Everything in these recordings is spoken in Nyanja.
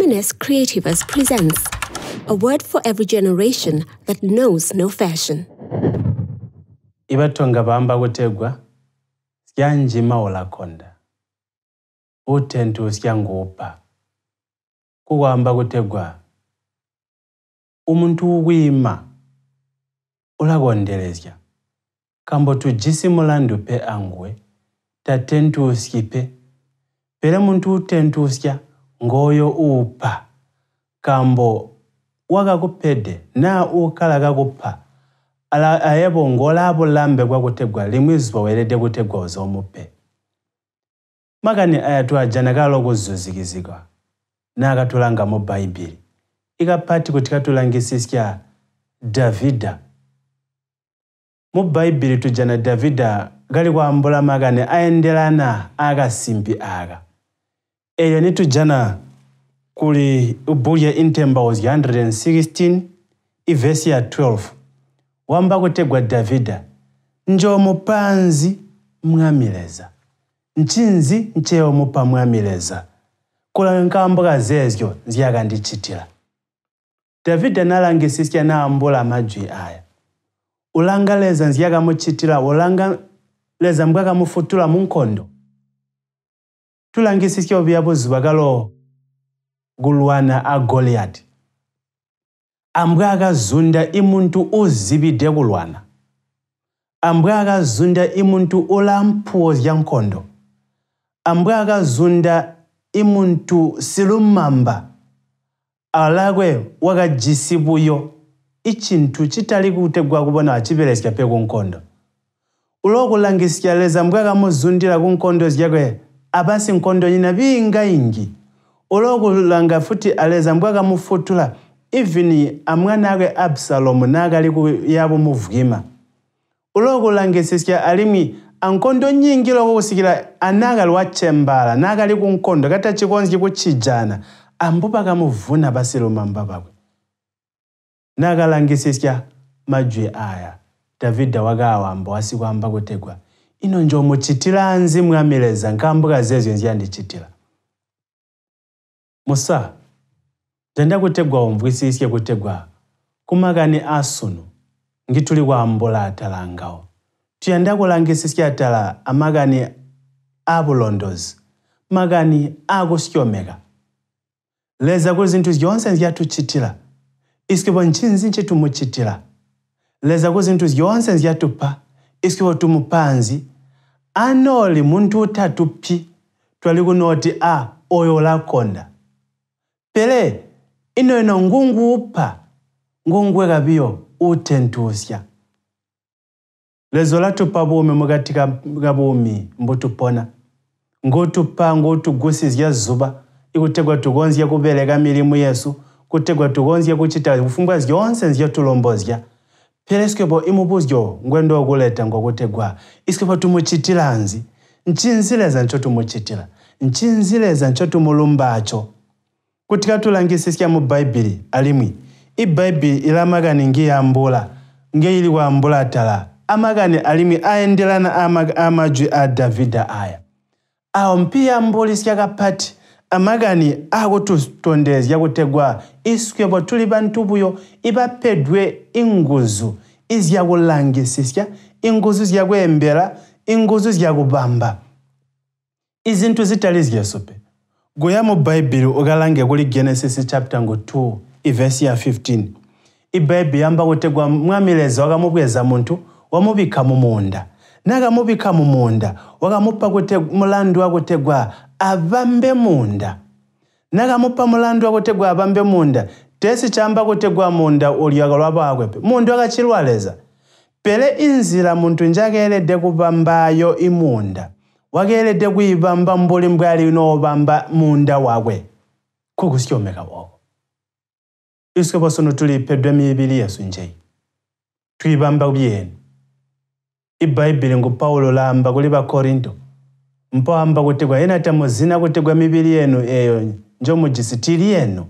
Feminist Creativers presents A Word for Every Generation That Knows No Fashion. ibatonga bamba kutegwa syanjima ulakonda uthentu syangupa kuwamba kutegwa umuntu wima ukwima ulakondelesya kambo tujisimulandu pe angwe tathentu usipe pele muntu uthentu usya ngoyo upha kambo wakakupede na okhala kakupha ayepo ngolapo lambe kwakuthegwa limwizwa welete kuthegwa zomuphe makani ayatu aja nakalowa nakatulanga mu bhayibhili ikaphati kuti katulangisisya davida mu bhayibhili tujana davida kali kwambo lamakani ayenderana akasimbi aka Eyanitu jana kuli ubuli ya Intermbos 116 ivesi ya 12 wamba kutegwa Davida njomo panzi mwamileza ntchinzi ncheomo pamwamileza kula nkambwa zezyo ziyakandichitira davide analangisisya na ambula amabzi aya ulangaleza nziyakamuchitira ulangaleza mbwakamufutula mu nkhondo tilangisike oveyapo ziwakalo kulwana a goliyati ambwe akazunda imuntu uzipide kulwana ambwe akazunda imuntu ola mphuwo nkhondo ambwe akazunda imuntu silum'mamba alakwe wakajisipuyo ichinthu chitali kutegwa kubona achiperesika pe nkhondo kunkhondo ulokulangisikyaleza mbwe akamuzundira kunkhondo zidyakwe apasi nkondonyina bingayingi olokulanga futi aleza mbwaga mufutula even amwana ake absalomu nakali yabo muvwima ulokulangisisya alimwi ankondo nyingi lokukusikila anakali wachembala nakali kunkondo kata chikonzi kuchijana ambu pakamuvuna pasiluma mbapakwe nakalangisisya madzwi aya davida wakaawamba wasiku amba kutegwa ino njomuchitira mzimu amileza nkambula zezyo ziyandichitira musa kutegwa umvwisisye kutegwa kumakani asunu ngituli kwambula atalangawo kulangisisye atala amakani abulondozi makani akusyomeka leza ku zinthu zyonse ziyatuchitira isikipo nchinzi nchitumuchitira leza ku zinthu zyonse ziyatupha isikipo tumupanzi anoli munthu utatu phi twali kunoti a oyo olakonda pele inoino ngunguupha ngungwe kapiyo uthenthusya lezo lathupa bumi mukati kapumi mbutupona ngutupha ngutugusizya zuba ikutegwa tukonzya kupeleka milimu yesu kutegwa tukonzya kuchita zifungwa zyonse zyathulombozya phela isike bo ngwendo wakuleta ngwakutegwa gwa isike tumuchitilanzi nchinzileza ncho tumuchitila nchinzileza ncho tumulumbacho kuti katulangisa mu baibuli alimwi ibhaibili ilamakani ngiyambula ngeili wambula tala amakani alimwi ayendelana amajwi a davida aya awo mpiyambulisya isike amagani akutusondeza yakutegwa iswe bwa tuli bantu buyo ibaphedwe inguzu izyakulangisisya inguzu zyakwembera inguzu zyakuphamba izinthu zitali zyesope goya mu bhaibhili ukalange kuli genesis chapter ngo 2 ivesi ya 15 ibhaibhili ambakutegwa mwamileza wakamubweza munthu wamupikha mumunda nakamupikha mumunda wakamupa kuti mulandu wakutegwa abambe munda nakamupa mulandu wakuti gwe abambe munda tesi chamba kuti gwa munda ulyaga lwabwakwepe mundu akachilwaleza pele inzira munthu nje kupambayo imunda wakeeledde kuyipamba mbuli mbwe alina opamba munda wakwe kuku sichomeka woko iske pasono tuliphedwa miyipili yesu njeyi tuyipamba kupyeni ibhayibhili ngu paulo lamba kuli pa korinto mpawamba kutegwa ena tamuzina kutegwa gwa mipiri yenu eyo njomujisitiri yenu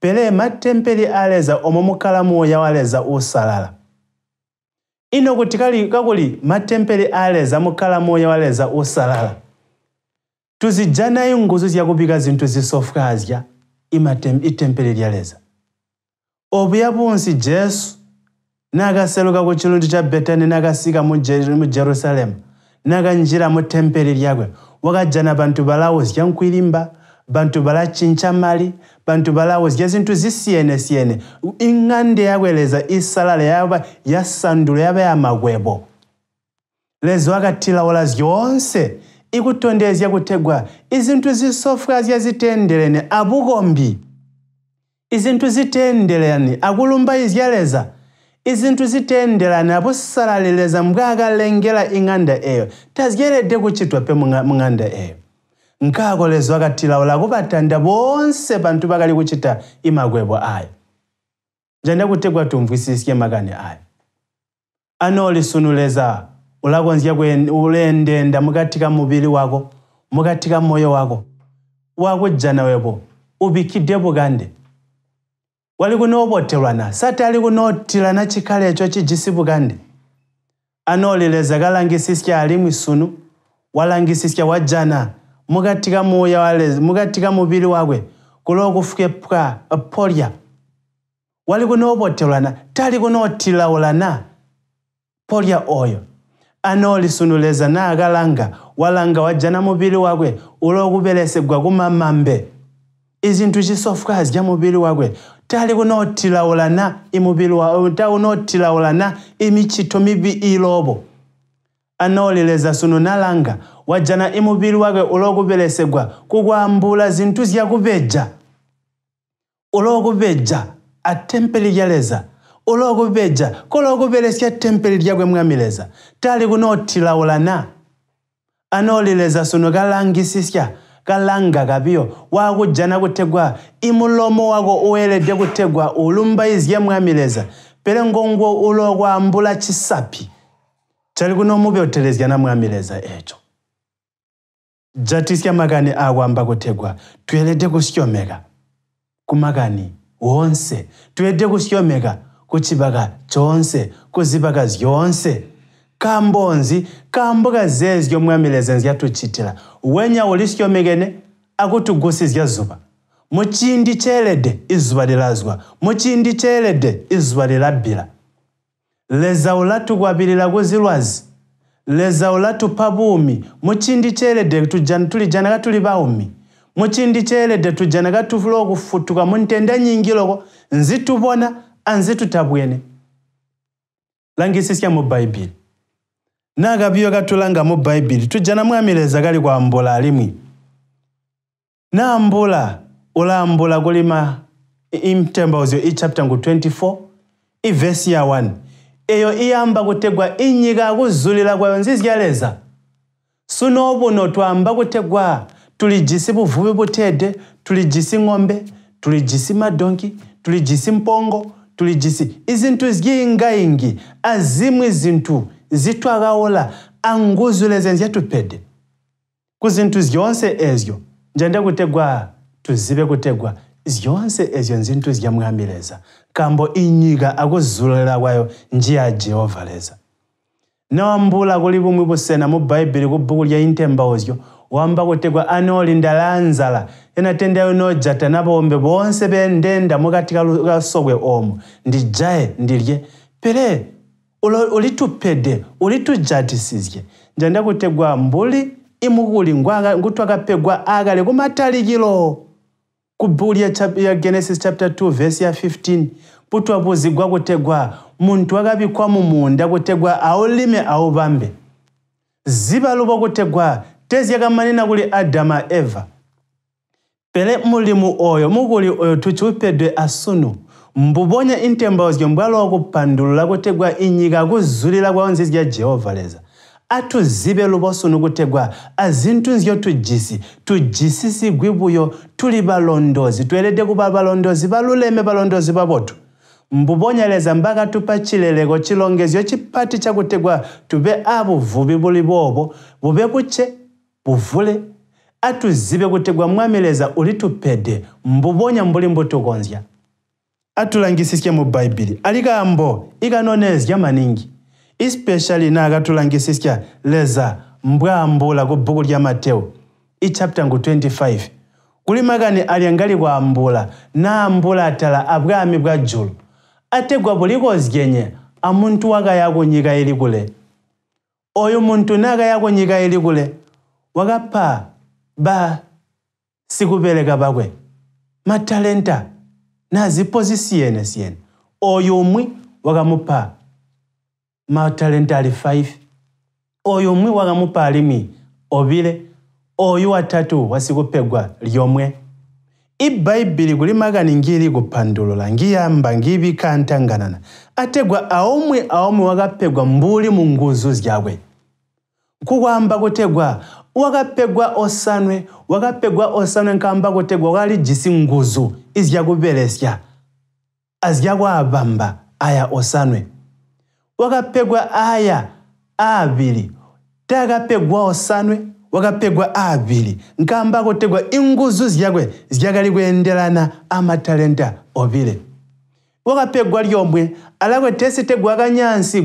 pele matempeli aleza omwe moya waleza osalala ino kuti kali kakuli matempeli aleza mukhala moya waleza osalala tuzijanayi nguzu ziyakupika zinthu zisofukazya itempeli lyaleza opuyapunsi jesu nakaseluka ku chilundu cha betani nakasika mu jerusalemu mu temperi lyakwe wakajana banthu palawo zidya mkwilimba banthu pala tchintcha mali banthu palawo zidya zinthu zisiyenasiyene ing'ande yakweleza isalale yaba ya yaba yapa ya makwepo lezo akathilawola zonse ikutondeza zyakuthegwa izinthu zisofwa zya zitenderene apukombi izinthu zitenderene akulumba izyaleza izinthu zitenderana aposalaleleza mukakalengera ing'anda eyo taziyeredde kuchitwa pe mu ng'anda eyo nkakoleza wakathilawula kupatanda bonse panthu pakali kuchita imakwebwa ayo njanda kuti kwatumvuisisye makani ayo anolisunuliza ulakonzya ulendenda mukati ka wako mukati moyo wako wakujja nawepo upikiddepo kande waliku nopotelwana satali kunotilana chikhalecho chijisipuka ndi anoleleza kalangisisya alimwi sunu walangisisya wajana mukatika muya waleza mukatika mupiri wakwe kulowa kufike pwa polya wali kunopotelwana tali kunotilawulana polya oyo anolisunuleza na akalanga walanga wajana mupiri wakwe ulowa kuperesedwa kumamambe izinthu chisofukazi cha mupiri wakwe tali kunotilawulana imupiri wawo eh, ta unotilaulana imichito mivi ilopo anaoleleza suno nalanga. wajana imupiri wake ulokupelesedwa kukwambula zinthu zyakupeja ulokupeja atempeli lyaleza ulokupeja kolokupelesya tempeli lyakwe mwamileza tali kunotilaulana anaoleleza suno kalangisisya. kalanga kabio wakujana kutegwa imulomo wako uweledwe kutegwa ulumbaiziye mwamileza pele ngongo ulo kwambula chisapi chali kuno mupyotelezya namwamileza echo jatisya makani akwamba kutegwa tuyelede kusyomeka kumakani wonse tuyede kusyomeka kuchipaka chonse kuzipaka zyonse kambonzi kambuka zezi yomwamileza nzyatuchitira wenya uli sichomekene akutugusi zyazupa muchindi chelede izupa lilazwa muchindi chelede lilabira. lilabila lezawu latukwapilira kuzilwazi lezawu latupapumi muchindi chelede tulijana katuli paumi muchindi chelede tujana katufula okufutuka muntenda nyingiloko nzitupona anzitutapwene langisisya mu baibili n'agabiyo katulanga mu bayibuli tujja namwamireza gali kwambula alimwi naambula ulambula kulima imtembauzo ichapter ngu 24 ivesi ya 1 eyo iyamba kutegwa inyika akuzulira kwayo nzizyaleza suno buno twamba kutegwa tulijisi buvubi butede tulijisi ng'ombe tulijisi madonki tulijisi mpongo tulijisi izinthu ziyingayingi azimwe zinthu zitwakaola anguzuleze ndyatuphedwe kuzinthu zyonse ezyo njende kutegwa tuzibe kutegwa zyonse ezyo nzinthu zidyamuhamileza kambo inyika akuzulira kwayo njiya jehova leza nawambula kuli bumwe posena mu bhaibheli ku buku lya intembauzyo wamba kutegwa anoli ndala anzala enatendayo nojata napombe ponse pendenda mukati ka sokwe omwe ndijaye ndilye pere ulitupede ulitujatisize njanja kutegwa mbuli imu kulingwa ngutu akapegwa akale koma atalikiro ku buli ya, ya genesis chapter 2 verse ya 15 putu apuzigwa kutegwa munthu akapikwa mu munda kutegwa aulime aupambe zipalupo kutegwa tezi yakamanena kuli adama eva pele mulimu oyo mukuli oyo tuchiupedwe asunu mbuponya intembauzo mbwalo kupandulula kutegwa inyika akuzulira kwawo nzizi ya jehova leza athu zipe luposo nukutegwa azinthu nziyo tujisi tujisisi gwipuyo tuli palondozi tuyerete kupa palondozi paluleme palondozi papothu mbuponyereza mpaka tupa chileleko chilongezo chipati chakutegwa tube abuvubi buli bobo bube kuche buvule athu zipe kutegwa mwamileza uli tupede mbuponya mbuli mbutukonzya atulangisisye mu bible. bibili alikambo ikanonezya maningi especially nakatulangisisya leza mbwambula ku buku lya matewu ichapter ngu 25 kuli makani kulimakani alyangali kwambula naambula atala abwami bwa djulu ategwa polikozi kyenye amuntu wakaya kunyika ili kule oyo muntu nakaya nyika ili kule wakapha ba sikupereka pakwe matalenta nazipozi siyene siyene oyo umwi wakamupa matalenti ali 5 oyo umwi wakamupa limi obile oyu watatu wasikupegwa lyomwe ibhaibhili ngili kuphandulula ngiyamba ngibikanthanganana ategwa aomwe aomwe wakapegwa mbuli mu nguzu zakwe nkukwamba kutegwa wakapegwa osanwe wakapegwa osanwe nkaamba kutegwa kali jisi nguzu izyakuperesya azyakwapamba aya osanwe wakapegwa aya abili takapegwa osanwe wakapegwa abili nkaamba kutegwa inguzu zyakwe zyakali kuyendelana amatalenta obile wakapegwa lyomwe alakwe tesitegwa kanyansi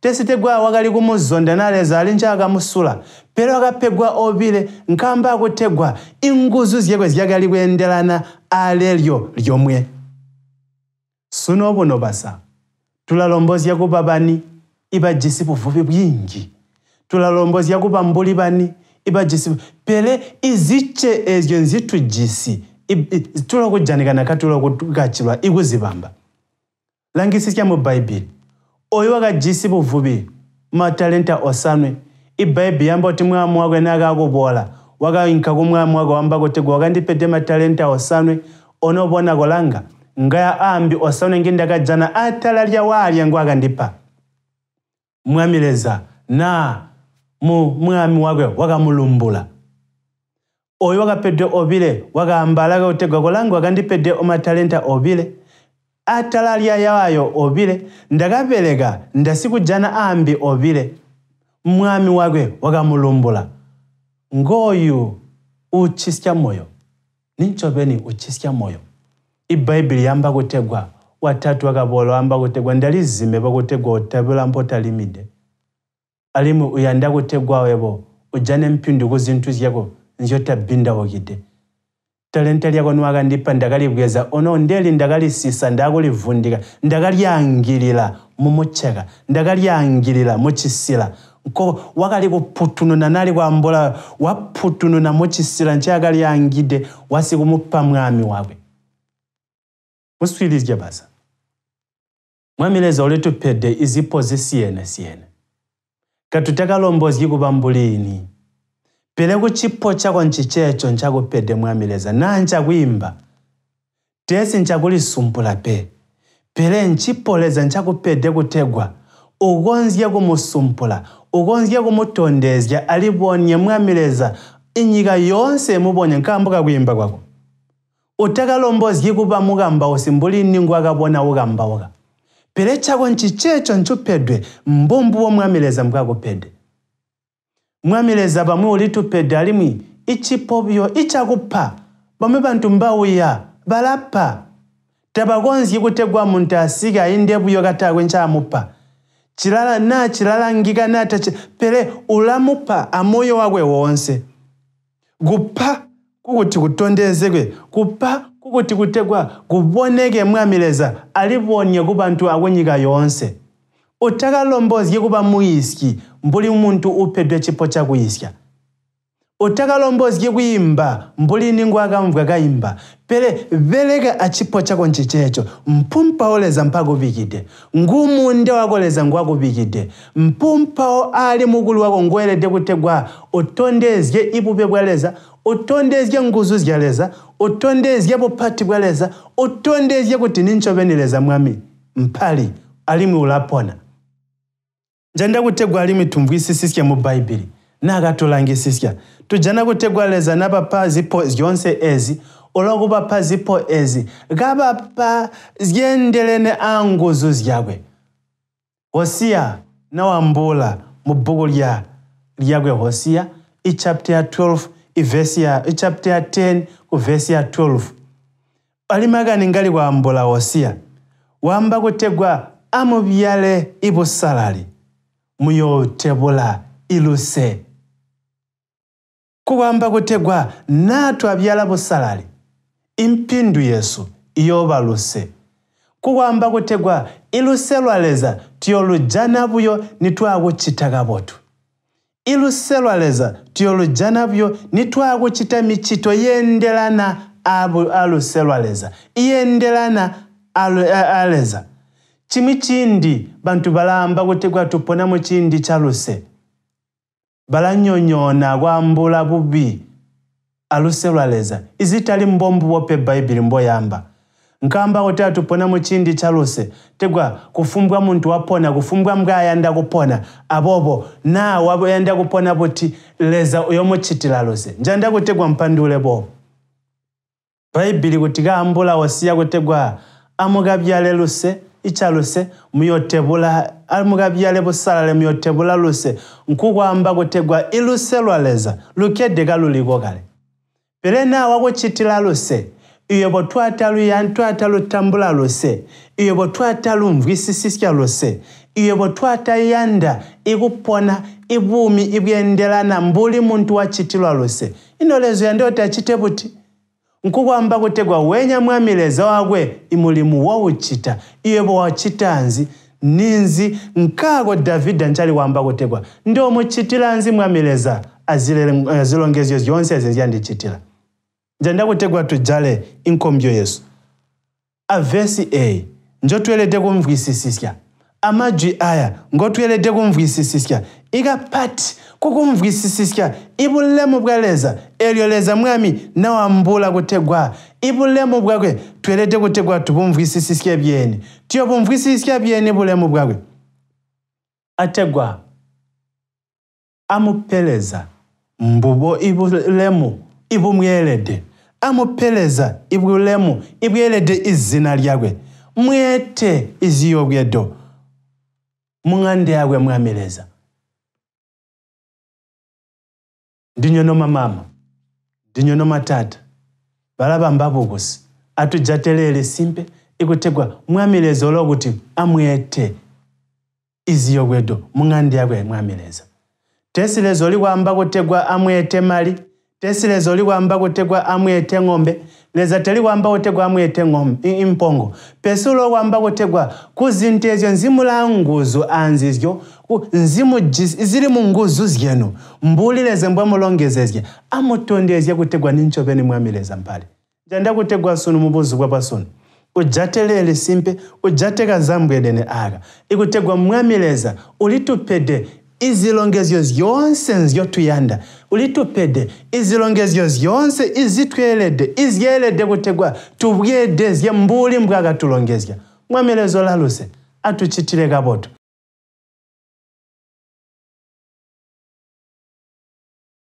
tesi tegwawo wakali kumuzondanalezo ali njaka musula pero akaphegwa opile nkamba akuthegwa inguzu ziyekwe ziyakali kuyendelana alelyo lyomwe suno buno basa tulalomboziya kupa bani ibajisi buvupi bwinji tulalomboziya kupa mbuli bani ibajisi pele iziche ezyo nzitu jisi tulokujanikana katulokukachilwa ikuzibamba langisisya mubaibili oyo wakajisi buvubi matalenta osanwe ibaibi yamba kuti mwamu wako ene akakupola wakayinkako mwamu wako wamba kuti gwe matalenta osanwe one opona ngaya ambi osanwe ngindakadzana atalalya walya ngu akandipha mwamileza na mu mwami wakwe wakamulumbula oyo wakapedwe obile wakaambalaka kuti gwakolanga wakandipede omatalenta obile atala alyayawayo ovile ndakapereka ndasikujana ambi ovile mwami wakwe wakamulumbula ngoyu utchisya moyo ninchopeni utchisya moyo ibhayibhili yamba kutegwa watatu wakapola wamba kutegwa ndalizime pakutegwa utapelampo talimide alimu uyanda kutegwa andakutegwawepo ujane mpindu ku zyako njotabinda wokide tale ntalya kwanu akandipha ndakalibweza ono ndeli ndakalisisa ndakulivundika ndakalyangilira mumutcheka ndakalyangilira muchisila nko wakali kuphutununa nali kwambola waphutununa muchisila ntche akalyangidde wasi kumupha mwami wakwe muswilizye basa mwamileza ulituphedde izipo zisiyene siyene katutakalombozyi kupambula ini peleka chipo chakonchi checho nchakupete mwamileza na nchakuimba tesi nchakulisumpula pe pele nchipoleza nchakupete kutegwa ukonzye kumusumpula ukonzye kumutondezya aliponye mwamileza inyika yonse imuponya nkambuka kuyimba kwako kuba kupamukamba usimbulini ngu akapona ukambauka pele chakonchi checho nchupedwe mbumbu womwamileza mukakupede mwamileza pamwe ulitu alimwi ichipobyo ichakupha bamwe bantu mbauya palapha tapakonzi kutegwa munthu asike ayendepuyo kathakwe nchamupha chilala na chilalangika natha pele ulamupha amoyo wakwe wonse kupha kukuti kutondezekwe kupha kukuti kutegwa kuponeke mwamileza aliponye kupanthu akwenyika yonse utakalombozi kuba muyiski mbuli muntu uphedwe chipo chakuyisya utakalombozi kuimba mbuli ningo akamvwa kayimba pele veleka achipo chako nchichecho mpumphawoleza mpakupikide ngumunda wakoleza ngwakupikide mpumpawo ali mukulu wako ngwelede kutegwa utondezye ipupe bwaleza utondezye nguzu zyaleza utondezye buphati bwaleza utondezye kuti ninchopeneleza mwami mphali alimwe ulapona janda kutegwa limi tumbwisi sisya mu bayibili nakatulanga sisya tujana kutegwaleza nabapa zipo zyonse ezi olwakubapha zipo ezi kabapa zyendelene anguzu zyakwe hosiya nawambula mu buku lya lyakwe hosiya ichapter ya 12 ivesi ya ichapter ya 10 ku ya 12 alima kaningali kwambula hosiya wamba kutegwa amubyale ibusalali muyothebula iluse kuwamba kutegwa, nathu abyala busalale impindu yesu iyoba luse. kuwamba kutegwa, iluse lwaleza tiyolujanabuyo nitwakuchita kapotu iluse lwaleza tiyolujanabuyo nitwakuchita michito yendelana aluse lwaleza iyendelana aleza chimi chindi bantu balamba kuti kwatuponamo chindi chaluse balanyonyona kwambula bubi aluse lwaleza izi mbombu wope bhaibili mboyamba nkamba kuti atuponamo chindi chaluse tigwa kufumbwa munthu wapona kufumbwa mga ayanda kupona apopo nawo ayanda kupona poti leza yomuchitira luse njanda kutegwa mpandule po bhaibili kuti kaambula wasiya kutegwa amukabyale luse ichaluse muyotebula amukabyale busalale muyotebula luse nkukwamba kutegwa iluse lwaleza lukede kaluliko kale pele nawo akuchitila luse iye potwata luyantwata lutambula luse iye potwata lumvwisisisya luse iye potwata yanda ikupona ibumi ibwendelana mbuli muntu wachitilwa luse inolezo yandioti achite buti nkukwamba kutegwa wenyamwamileza wakwe imulimu wowuchita iyepo anzi ninzi nkako davide ntchali wamba kutegwa ndi omuchitiranzi mwamileza azilongezo zonse zizyandichitira njanda kutegwa tujale inkombyo yesu avesi vesi a njotwelete kumvisisisya amajwi aya ngo ngotuyelede kumvwisisisya ikapati kukumvuisisisya ipulemu bwaleza elyo leza mwami nawambula kutegwa ibulemu bwakwe tuyelede kutegwa tupumvuisisisya byene tiyopumvuisisya byene bulemu bwakwe ategwa amupeleza mbubo ibulemu ibumwelede amupeleza ibulemu ibwelede izina lyakwe mwete iziyobwedo munganndeya kwe mwameleza ndinyonoma mama ndinyonoma tata balaba mbabukusi atujatelele simpe ikutegwa mwameleza olo kuti amwete iziyo kwedo munganndeya kwe mwameleza tesilezo likwamba kutegwa amwete mali tesilezo likwamba kutegwa amwete ng'ombe leza teliwamba kutegwa amwete impongo pesi ulowamba kutegwa ku zinthu ezyo nzimulanguzu anzi zyo zili mu nguzu zyenu mbulileze mbwe mulongeze zye amutondeze kutegwa ni ncopeni mwamileza mpale njanda kutegwa sunu mubuzu bwa pasunu ujatelele simpe ujateka zambwedene aka ikutegwa mwamileza ulitupede izilongezyo zyonse nzyo tuyanda ulitupede izilongezyo zyonse izitwelede izyelede kutegwa tubwede zya mbuli mbwakatulongezya mwamelezo laluse atuchitire kapoto